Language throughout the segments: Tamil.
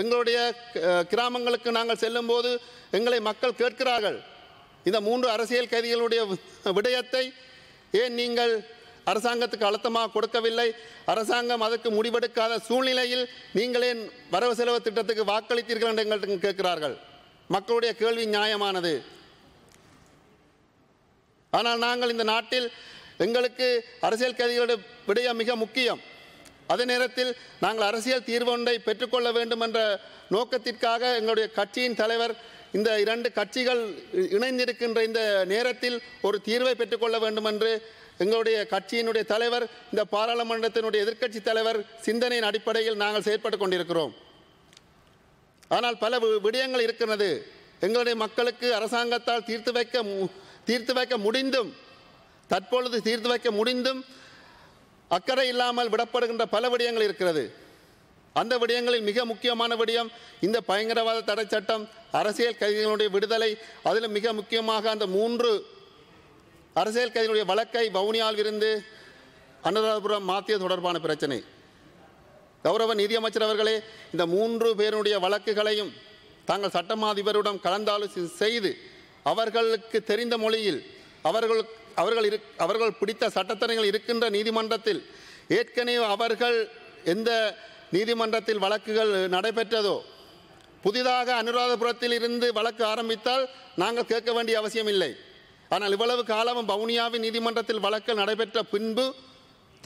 எங்களுடைய கிராமங்களுக்கு நாங்கள் செல்லும்போது எங்களை மக்கள் கேட்கிறார்கள் இந்த மூன்று அரசியல் கைதிகளுடைய விடயத்தை ஏன் நீங்கள் அரசாங்கத்துக்கு அழுத்தமாக கொடுக்கவில்லை அரசாங்கம் அதற்கு முடிவெடுக்காத சூழ்நிலையில் நீங்களே வரவு செலவு திட்டத்துக்கு வாக்களித்தீர்கள் என்று எங்களுக்கு கேட்கிறார்கள் மக்களுடைய கேள்வி நியாயமானது ஆனால் நாங்கள் இந்த நாட்டில் எங்களுக்கு அரசியல் கைதிகளுடைய விடயம் மிக முக்கியம் அதே நேரத்தில் நாங்கள் அரசியல் தீர்வு ஒன்றை பெற்றுக்கொள்ள வேண்டும் என்ற நோக்கத்திற்காக எங்களுடைய கட்சியின் தலைவர் இந்த இரண்டு கட்சிகள் இணைந்திருக்கின்ற இந்த நேரத்தில் ஒரு தீர்வை பெற்றுக்கொள்ள வேண்டும் என்று எங்களுடைய கட்சியினுடைய தலைவர் இந்த பாராளுமன்றத்தினுடைய எதிர்க்கட்சி தலைவர் சிந்தனையின் அடிப்படையில் நாங்கள் செயற்பட்டு கொண்டிருக்கிறோம் ஆனால் பல விடயங்கள் இருக்கிறது எங்களுடைய மக்களுக்கு அரசாங்கத்தால் தீர்த்து வைக்க தீர்த்து வைக்க முடிந்தும் தற்பொழுது தீர்த்து வைக்க முடிந்தும் அக்கறை இல்லாமல் விடப்படுகின்ற பல விடயங்கள் இருக்கிறது அந்த விடயங்களில் மிக முக்கியமான விடயம் இந்த பயங்கரவாத தடை சட்டம் அரசியல் கைதிகளுடைய விடுதலை அதில் மிக முக்கியமாக அந்த மூன்று அரசியல் கைதிகளுடைய வழக்கை வவுனியால் இருந்து அனுராதபுரம் மாத்திய தொடர்பான பிரச்சனை கௌரவ நிதியமைச்சர் அவர்களே இந்த மூன்று பேருடைய வழக்குகளையும் தாங்கள் சட்டமாதிபரிடம் கலந்தாலோசி செய்து அவர்களுக்கு தெரிந்த மொழியில் அவர்களுக்கு அவர்கள் இரு அவர்கள் பிடித்த சட்டத்தரங்கள் இருக்கின்ற நீதிமன்றத்தில் ஏற்கனவே அவர்கள் எந்த நீதிமன்றத்தில் வழக்குகள் நடைபெற்றதோ புதிதாக அனுராதபுரத்தில் இருந்து வழக்கு ஆரம்பித்தால் நாங்கள் கேட்க வேண்டிய அவசியமில்லை ஆனால் இவ்வளவு காலமும் பவுனியாவின் நீதிமன்றத்தில் வழக்கு நடைபெற்ற பின்பு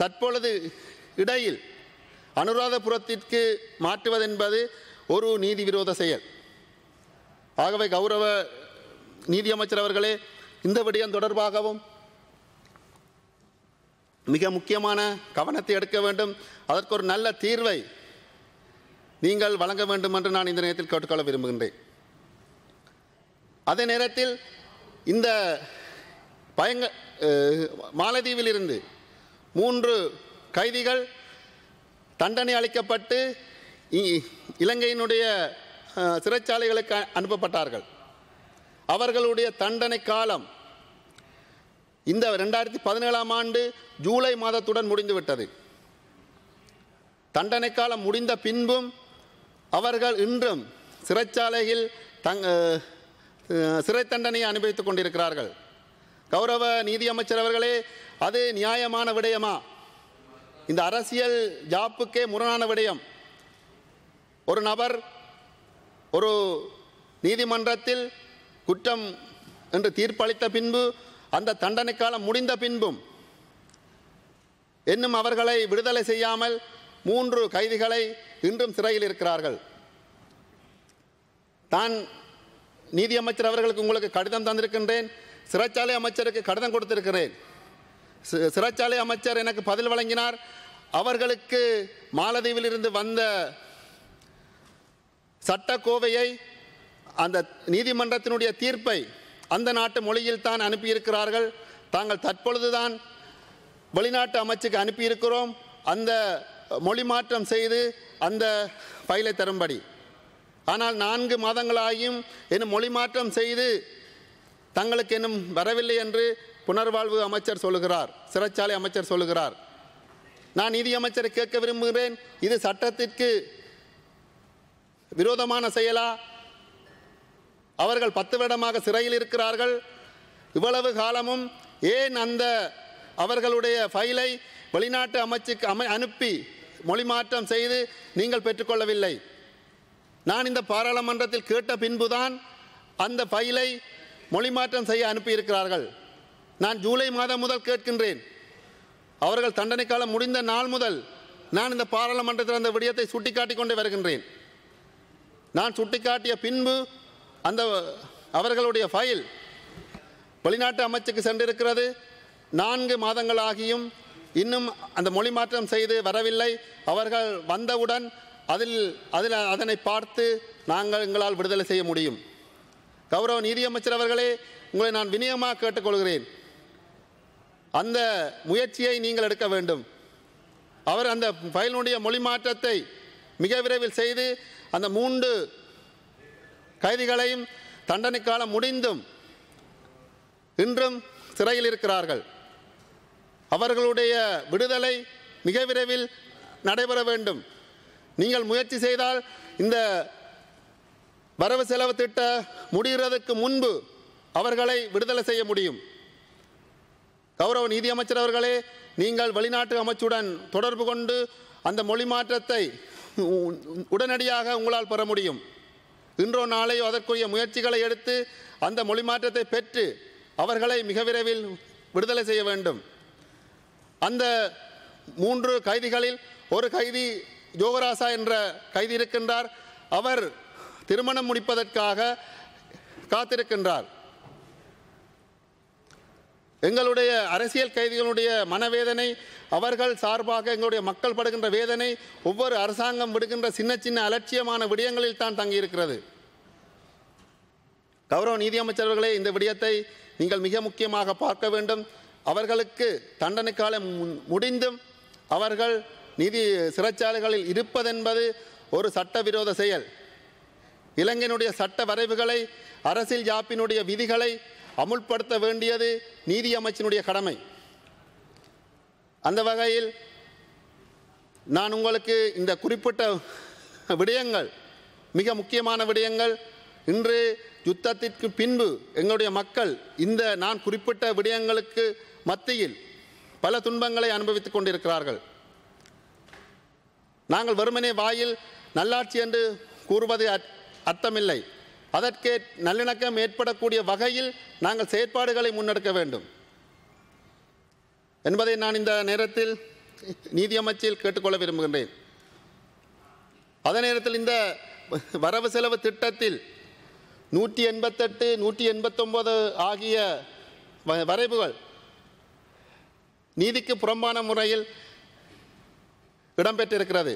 தற்பொழுது இடையில் அனுராதபுரத்திற்கு மாற்றுவதென்பது ஒரு நீதி விரோத செயல் ஆகவே கௌரவ நீதியமைச்சர் அவர்களே இந்த விடயம் தொடர்பாகவும் மிக முக்கியமான கவனத்தை எடுக்க வேண்டும் அதற்கு ஒரு நல்ல தீர்வை நீங்கள் வழங்க வேண்டும் என்று நான் இந்த நேரத்தில் கேட்டுக்கொள்ள விரும்புகின்றேன் அதே நேரத்தில் இந்த பயங்க மாலதீவில் இருந்து மூன்று கைதிகள் தண்டனை அளிக்கப்பட்டு இலங்கையினுடைய சிறைச்சாலைகளுக்கு அனுப்பப்பட்டார்கள் அவர்களுடைய தண்டனை காலம் இந்த ரெண்டாயிரத்தி பதினேழாம் ஆண்டு ஜூலை மாதத்துடன் முடிந்துவிட்டது தண்டனை காலம் முடிந்த பின்பும் அவர்கள் இன்றும் சிறைச்சாலையில் தங் சிறை தண்டனையை அனுபவித்துக் கொண்டிருக்கிறார்கள் கௌரவ நீதியமைச்சர் அவர்களே அது நியாயமான விடயமா இந்த அரசியல் ஜாப்புக்கே முரணான விடயம் ஒரு நபர் ஒரு நீதிமன்றத்தில் குற்றம் என்று தீர்ப்பளித்த பின்பு அந்த தண்டனை காலம் முடிந்த பின்பும் இன்னும் அவர்களை விடுதலை செய்யாமல் மூன்று கைதிகளை இன்றும் சிறையில் இருக்கிறார்கள் தான் நீதியமைச்சர் அவர்களுக்கு உங்களுக்கு கடிதம் தந்திருக்கின்றேன் சிறைச்சாலை அமைச்சருக்கு கடிதம் கொடுத்திருக்கிறேன் சிறைச்சாலை அமைச்சர் எனக்கு பதில் வழங்கினார் அவர்களுக்கு மாலதீவில் இருந்து வந்த சட்டக்கோவையை அந்த நீதிமன்றத்தினுடைய தீர்ப்பை அந்த நாட்டு மொழியில் தான் அனுப்பியிருக்கிறார்கள் தாங்கள் தற்பொழுதுதான் வெளிநாட்டு அமைச்சுக்கு அனுப்பியிருக்கிறோம் அந்த மொழி மாற்றம் செய்து அந்த பயிலை தரும்படி ஆனால் நான்கு மாதங்களாகியும் என்னும் மொழி மாற்றம் செய்து தங்களுக்கு இன்னும் வரவில்லை என்று புனர்வாழ்வு அமைச்சர் சொல்லுகிறார் சிறைச்சாலை அமைச்சர் சொல்லுகிறார் நான் நிதியமைச்சரை கேட்க விரும்புகிறேன் இது சட்டத்திற்கு விரோதமான செயலா அவர்கள் பத்து வருடமாக சிறையில் இருக்கிறார்கள் இவ்வளவு காலமும் ஏன் அந்த அவர்களுடைய ஃபைலை வெளிநாட்டு அமைச்சுக்கு அமை அனுப்பி மொழிமாற்றம் செய்து நீங்கள் பெற்றுக்கொள்ளவில்லை நான் இந்த பாராளுமன்றத்தில் கேட்ட பின்புதான் அந்த ஃபைலை மொழி மாற்றம் செய்ய அனுப்பியிருக்கிறார்கள் நான் ஜூலை மாதம் முதல் கேட்கின்றேன் அவர்கள் தண்டனை காலம் முடிந்த நாள் முதல் நான் இந்த பாராளுமன்றத்தில் அந்த விடயத்தை சுட்டிக்காட்டி கொண்டே வருகின்றேன் நான் சுட்டிக்காட்டிய பின்பு அந்த அவர்களுடைய ஃபைல் வெளிநாட்டு அமைச்சுக்கு சென்றிருக்கிறது நான்கு மாதங்களாகியும் இன்னும் அந்த மொழி மாற்றம் செய்து வரவில்லை அவர்கள் வந்தவுடன் அதில் அதில் அதனை பார்த்து நாங்கள் எங்களால் விடுதலை செய்ய முடியும் கௌரவ நீதியமைச்சர் அவர்களே உங்களை நான் வினயமாக கேட்டுக்கொள்கிறேன் அந்த முயற்சியை நீங்கள் எடுக்க வேண்டும் அவர் அந்த ஃபைலினுடைய மொழி மாற்றத்தை மிக விரைவில் செய்து அந்த மூன்று கைதிகளையும் தண்டனை காலம் முடிந்தும் இன்றும் சிறையில் இருக்கிறார்கள் அவர்களுடைய விடுதலை மிக விரைவில் நடைபெற வேண்டும் நீங்கள் முயற்சி செய்தால் இந்த வரவு செலவு திட்ட முடிகிறதுக்கு முன்பு அவர்களை விடுதலை செய்ய முடியும் கௌரவ நிதியமைச்சர் அவர்களே நீங்கள் வெளிநாட்டு அமைச்சுடன் தொடர்பு கொண்டு அந்த மொழி மாற்றத்தை உடனடியாக உங்களால் பெற முடியும் இன்றோ நாளையோ அதற்குரிய முயற்சிகளை எடுத்து அந்த மொழி பெற்று அவர்களை மிக விரைவில் விடுதலை செய்ய வேண்டும் அந்த மூன்று கைதிகளில் ஒரு கைதி ஜோகராசா என்ற கைதி இருக்கின்றார் அவர் திருமணம் முடிப்பதற்காக காத்திருக்கின்றார் எங்களுடைய அரசியல் கைதிகளுடைய மனவேதனை அவர்கள் சார்பாக எங்களுடைய மக்கள் படுகின்ற வேதனை ஒவ்வொரு அரசாங்கம் விடுகின்ற சின்ன சின்ன அலட்சியமான விடயங்களில் தான் தங்கியிருக்கிறது கௌரவ நீதியமைச்சர்களே இந்த விடயத்தை நீங்கள் மிக முக்கியமாக பார்க்க வேண்டும் அவர்களுக்கு தண்டனை காலம் முடிந்தும் அவர்கள் நீதி சிறைச்சாலைகளில் இருப்பதென்பது ஒரு சட்டவிரோத செயல் இலங்கையினுடைய சட்ட வரைவுகளை அரசியல் ஜாப்பினுடைய விதிகளை அமுல்படுத்த வேண்டியது நீதி அமைச்சினுடைய கடமை அந்த வகையில் நான் உங்களுக்கு இந்த குறிப்பிட்ட விடயங்கள் மிக முக்கியமான விடயங்கள் இன்று யுத்தத்திற்கு பின்பு எங்களுடைய மக்கள் இந்த நான் குறிப்பிட்ட விடயங்களுக்கு மத்தியில் பல துன்பங்களை அனுபவித்துக் கொண்டிருக்கிறார்கள் நாங்கள் வெறுமனே வாயில் நல்லாட்சி என்று கூறுவது அர்த்தமில்லை அதற்கே நல்லிணக்கம் ஏற்படக்கூடிய வகையில் நாங்கள் செயற்பாடுகளை முன்னெடுக்க வேண்டும் என்பதை நான் இந்த நேரத்தில் நீதியமைச்சில் கேட்டுக்கொள்ள விரும்புகின்றேன் அதே நேரத்தில் இந்த வரவு செலவு திட்டத்தில் நூற்றி எண்பத்தெட்டு நூற்றி எண்பத்தொம்பது ஆகிய வரைவுகள் நீதிக்கு புறம்பான முறையில் இடம்பெற்றிருக்கிறது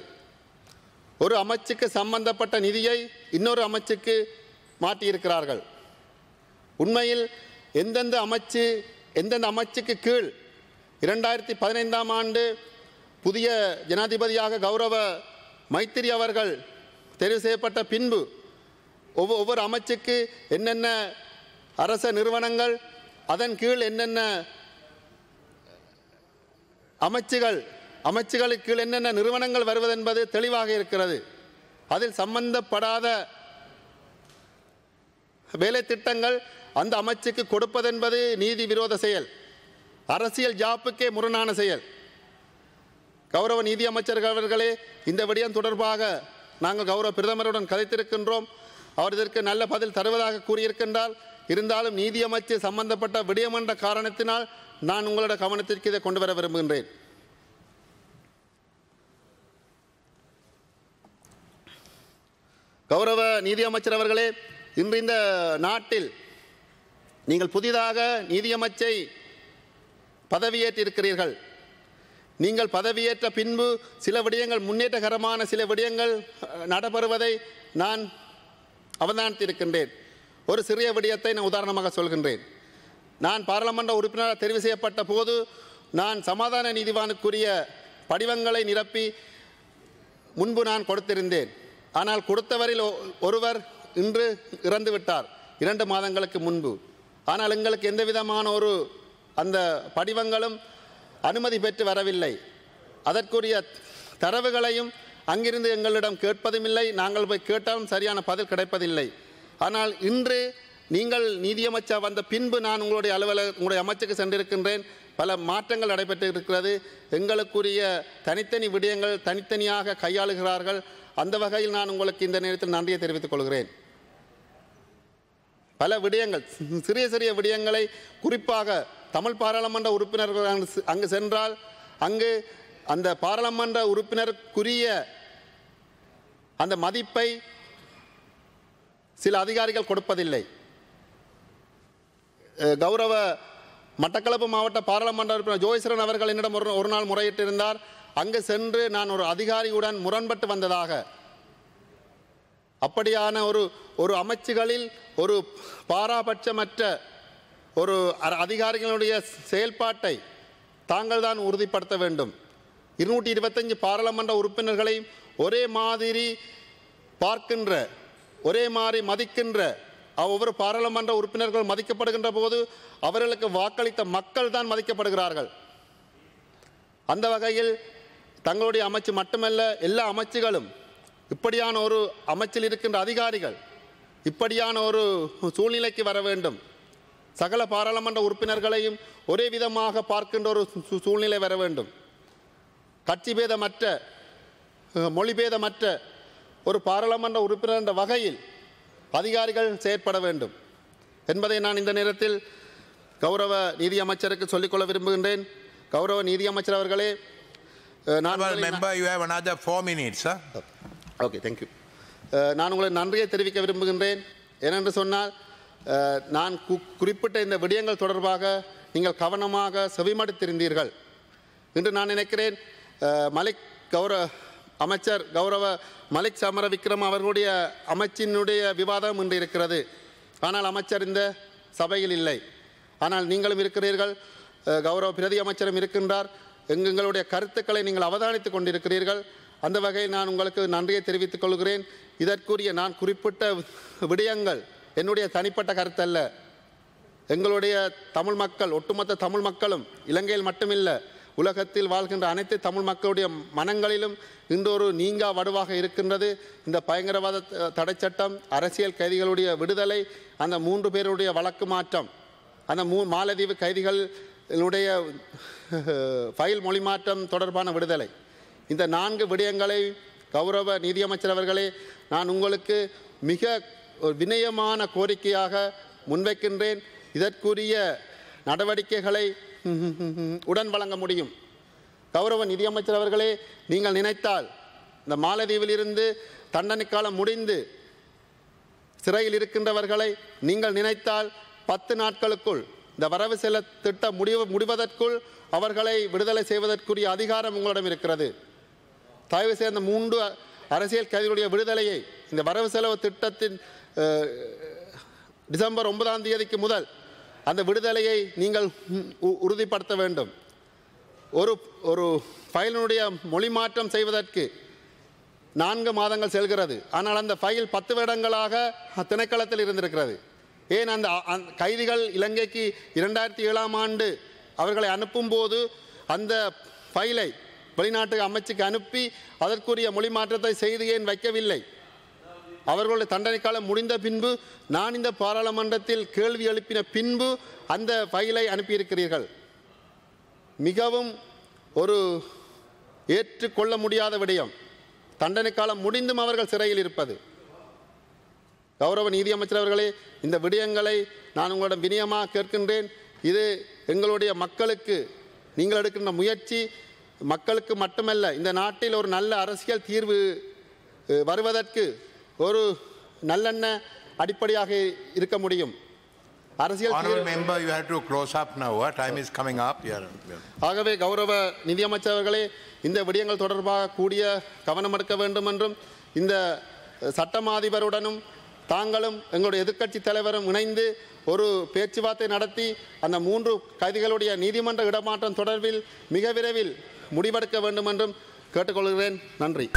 ஒரு அமைச்சுக்கு சம்பந்தப்பட்ட நிதியை இன்னொரு அமைச்சுக்கு மாட்டியிருக்கிறார்கள் உண்மையில் எந்தெந்த அமைச்சு எந்தெந்த அமைச்சுக்கு கீழ் இரண்டாயிரத்தி பதினைந்தாம் ஆண்டு புதிய ஜனாதிபதியாக கௌரவ மைத்திரி அவர்கள் தெரிவு செய்யப்பட்ட பின்பு ஒவ்வொரு அமைச்சுக்கு என்னென்ன அரச நிறுவனங்கள் அதன் கீழ் என்னென்ன அமைச்சுகள் அமைச்சுகளுக்கு கீழ் என்னென்ன நிறுவனங்கள் வருவதென்பது தெளிவாக இருக்கிறது அதில் சம்பந்தப்படாத வேலை திட்டங்கள் அந்த அமைச்சுக்கு கொடுப்பதென்பது நீதி விரோத செயல் அரசியல் ஜாப்புக்கே முரணான செயல் கௌரவ நீதி அமைச்சர்கள் அவர்களே இந்த விடயம் தொடர்பாக நாங்கள் கௌரவ பிரதமருடன் கதைத்திருக்கின்றோம் அவர் இதற்கு நல்ல பதில் தருவதாக கூறியிருக்கின்றால் இருந்தாலும் நீதியமைச்சு சம்பந்தப்பட்ட விடயம் என்ற காரணத்தினால் நான் உங்களோட கவனத்திற்கு இதை கொண்டு வர விரும்புகின்றேன் கௌரவ நீதி அமைச்சர் அவர்களே இன்று இந்த நாட்டில் நீங்கள் புதிதாக நீதியமைச்சை பதவியேற்றிருக்கிறீர்கள் நீங்கள் பதவியேற்ற பின்பு சில விடயங்கள் முன்னேற்றகரமான சில விடயங்கள் நடைபெறுவதை நான் அவதானித்திருக்கின்றேன் ஒரு சிறிய விடயத்தை நான் உதாரணமாக சொல்கின்றேன் நான் பாராளுமன்ற உறுப்பினராக தெரிவு செய்யப்பட்ட போது நான் சமாதான நீதிவானுக்குரிய படிவங்களை நிரப்பி முன்பு நான் கொடுத்திருந்தேன் ஆனால் கொடுத்தவரில் ஒருவர் இன்று இறந்து விட்டார் இரண்டு மாதங்களுக்கு முன்பு ஆனால் எங்களுக்கு எந்த விதமான ஒரு அந்த படிவங்களும் அனுமதி பெற்று வரவில்லை அதற்குரிய தரவுகளையும் அங்கிருந்து எங்களிடம் கேட்பதும் இல்லை நாங்கள் போய் கேட்டாலும் சரியான பதில் கிடைப்பதில்லை ஆனால் இன்று நீங்கள் நீதியமைச்சர் வந்த பின்பு நான் உங்களுடைய அலுவலக உங்களுடைய அமைச்சருக்கு சென்றிருக்கின்றேன் பல மாற்றங்கள் நடைபெற்று இருக்கிறது எங்களுக்குரிய தனித்தனி விடயங்கள் தனித்தனியாக கையாளுகிறார்கள் அந்த வகையில் நான் உங்களுக்கு இந்த நேரத்தில் நன்றியை தெரிவித்துக் கொள்கிறேன் பல விடயங்கள் சிறிய சிறிய விடயங்களை குறிப்பாக தமிழ் பாராளுமன்ற உறுப்பினர்கள் அங்கு சென்றால் அங்கு அந்த பாராளுமன்ற உறுப்பினருக்குரிய அந்த மதிப்பை சில அதிகாரிகள் கொடுப்பதில்லை கௌரவ மட்டக்களப்பு மாவட்ட பாராளுமன்ற உறுப்பினர் ஜோய்சரன் அவர்கள் என்னிடம் ஒரு ஒரு நாள் முறையிட்டிருந்தார் அங்கு சென்று நான் ஒரு அதிகாரியுடன் முரண்பட்டு வந்ததாக அப்படியான ஒரு ஒரு அமைச்சுகளில் ஒரு பாராபட்சமற்ற ஒரு அதிகாரிகளுடைய செயல்பாட்டை தாங்கள் தான் உறுதிப்படுத்த வேண்டும் இருநூற்றி இருபத்தஞ்சு பாராளுமன்ற உறுப்பினர்களையும் ஒரே மாதிரி பார்க்கின்ற ஒரே மாதிரி மதிக்கின்ற ஒவ்வொரு பாராளுமன்ற உறுப்பினர்கள் மதிக்கப்படுகின்ற போது அவர்களுக்கு வாக்களித்த மக்கள் தான் மதிக்கப்படுகிறார்கள் அந்த வகையில் தங்களுடைய அமைச்சு மட்டுமல்ல எல்லா அமைச்சுகளும் இப்படியான ஒரு அமைச்சில் இருக்கின்ற அதிகாரிகள் இப்படியான ஒரு சூழ்நிலைக்கு வர வேண்டும் சகல பாராளுமன்ற உறுப்பினர்களையும் ஒரே விதமாக பார்க்கின்ற ஒரு சூழ்நிலை வர வேண்டும் கட்சி பேதமற்ற மொழிபேதமற்ற ஒரு பாராளுமன்ற உறுப்பினர் என்ற வகையில் அதிகாரிகள் செயற்பட வேண்டும் என்பதை நான் இந்த நேரத்தில் கௌரவ நீதி அமைச்சருக்கு சொல்லிக்கொள்ள விரும்புகின்றேன் கௌரவ நீதி அமைச்சர் அவர்களே நான் ஓகே நான் நன்றியை தெரிவிக்க விரும்புகின்றேன் ஏனென்று சொன்னால் நான் குறிப்பிட்ட இந்த விடயங்கள் தொடர்பாக நீங்கள் கவனமாக செவிமடுத்திருந்தீர்கள் இன்று நான் நினைக்கிறேன் மலை கௌரவ அமைச்சர் கௌரவ மலிக் சமர விக்ரம் அவர்களுடைய அமைச்சினுடைய விவாதம் இன்று இருக்கிறது ஆனால் அமைச்சர் இந்த சபையில் இல்லை ஆனால் நீங்களும் இருக்கிறீர்கள் கௌரவ பிரதி அமைச்சரும் இருக்கின்றார் எங்களுடைய கருத்துக்களை நீங்கள் அவதானித்துக் கொண்டிருக்கிறீர்கள் அந்த வகையில் நான் உங்களுக்கு நன்றியை தெரிவித்துக் கொள்கிறேன் இதற்குரிய நான் குறிப்பிட்ட விடயங்கள் என்னுடைய தனிப்பட்ட கருத்தல்ல எங்களுடைய தமிழ் மக்கள் ஒட்டுமொத்த தமிழ் மக்களும் இலங்கையில் மட்டுமில்லை உலகத்தில் வாழ்கின்ற அனைத்து தமிழ் மக்களுடைய மனங்களிலும் இன்றொரு நீங்கா வடுவாக இருக்கின்றது இந்த பயங்கரவாத தடை சட்டம் அரசியல் கைதிகளுடைய விடுதலை அந்த மூன்று பேருடைய வழக்கு மாற்றம் அந்த மூ மாலதீவு கைதிகளுடைய ஃபைல் மொழி மாற்றம் தொடர்பான விடுதலை இந்த நான்கு விடயங்களை கௌரவ நிதியமைச்சர் அவர்களே நான் உங்களுக்கு மிக வினயமான கோரிக்கையாக முன்வைக்கின்றேன் இதற்குரிய நடவடிக்கைகளை உடன் வழங்க முடியும் கௌரவ நிதியமைச்சர் அவர்களே நீங்கள் நினைத்தால் இந்த மாலதீவிலிருந்து தண்டனை காலம் முடிந்து சிறையில் இருக்கின்றவர்களை நீங்கள் நினைத்தால் பத்து நாட்களுக்குள் இந்த வரவு செல திட்டம் முடிவு முடிவதற்குள் அவர்களை விடுதலை செய்வதற்குரிய அதிகாரம் உங்களிடம் இருக்கிறது தயவு செய்த மூன்று அரசியல் கைதிகளுடைய விடுதலையை இந்த வரவு செலவு திட்டத்தின் டிசம்பர் ஒன்பதாம் தேதிக்கு முதல் அந்த விடுதலையை நீங்கள் உறுதிப்படுத்த வேண்டும் ஒரு ஒரு ஃபைலினுடைய மொழி மாற்றம் செய்வதற்கு நான்கு மாதங்கள் செல்கிறது ஆனால் அந்த ஃபைல் பத்து வருடங்களாக திணைக்களத்தில் இருந்திருக்கிறது ஏன் அந்த கைதிகள் இலங்கைக்கு இரண்டாயிரத்தி ஏழாம் ஆண்டு அவர்களை அனுப்பும்போது அந்த ஃபைலை வெளிநாட்டு அமைச்சுக்கு அனுப்பி அதற்குரிய மொழி மாற்றத்தை செய்து ஏன் வைக்கவில்லை அவர்களுடைய தண்டனை காலம் முடிந்த பின்பு நான் இந்த பாராளுமன்றத்தில் கேள்வி எழுப்பின பின்பு அந்த ஃபைலை அனுப்பியிருக்கிறீர்கள் மிகவும் ஒரு ஏற்றுக்கொள்ள முடியாத விடயம் தண்டனை காலம் முடிந்தும் அவர்கள் சிறையில் இருப்பது கௌரவ நீதியமைச்சர் அவர்களே இந்த விடயங்களை நான் உங்களிடம் வினியமாக கேட்கின்றேன் இது எங்களுடைய மக்களுக்கு நீங்கள் எடுக்கின்ற முயற்சி மக்களுக்கு மட்டுமல்ல இந்த நாட்டில் ஒரு நல்ல அரசியல் தீர்வு வருவதற்கு ஒரு நல்லெண்ண அடிப்படையாக இருக்க முடியும் அரசியல் ஆகவே கௌரவ நிதியமைச்சர்களே இந்த விடயங்கள் தொடர்பாக கூடிய கவனம் எடுக்க வேண்டும் என்றும் இந்த சட்டமாதிபருடனும் தாங்களும் எங்களுடைய எதிர்க்கட்சி தலைவரும் இணைந்து ஒரு பேச்சுவார்த்தை நடத்தி அந்த மூன்று கைதிகளுடைய நீதிமன்ற இடமாற்றம் தொடர்பில் மிக விரைவில் முடிவெடுக்க வேண்டும் என்றும் கேட்டுக்கொள்கிறேன் நன்றி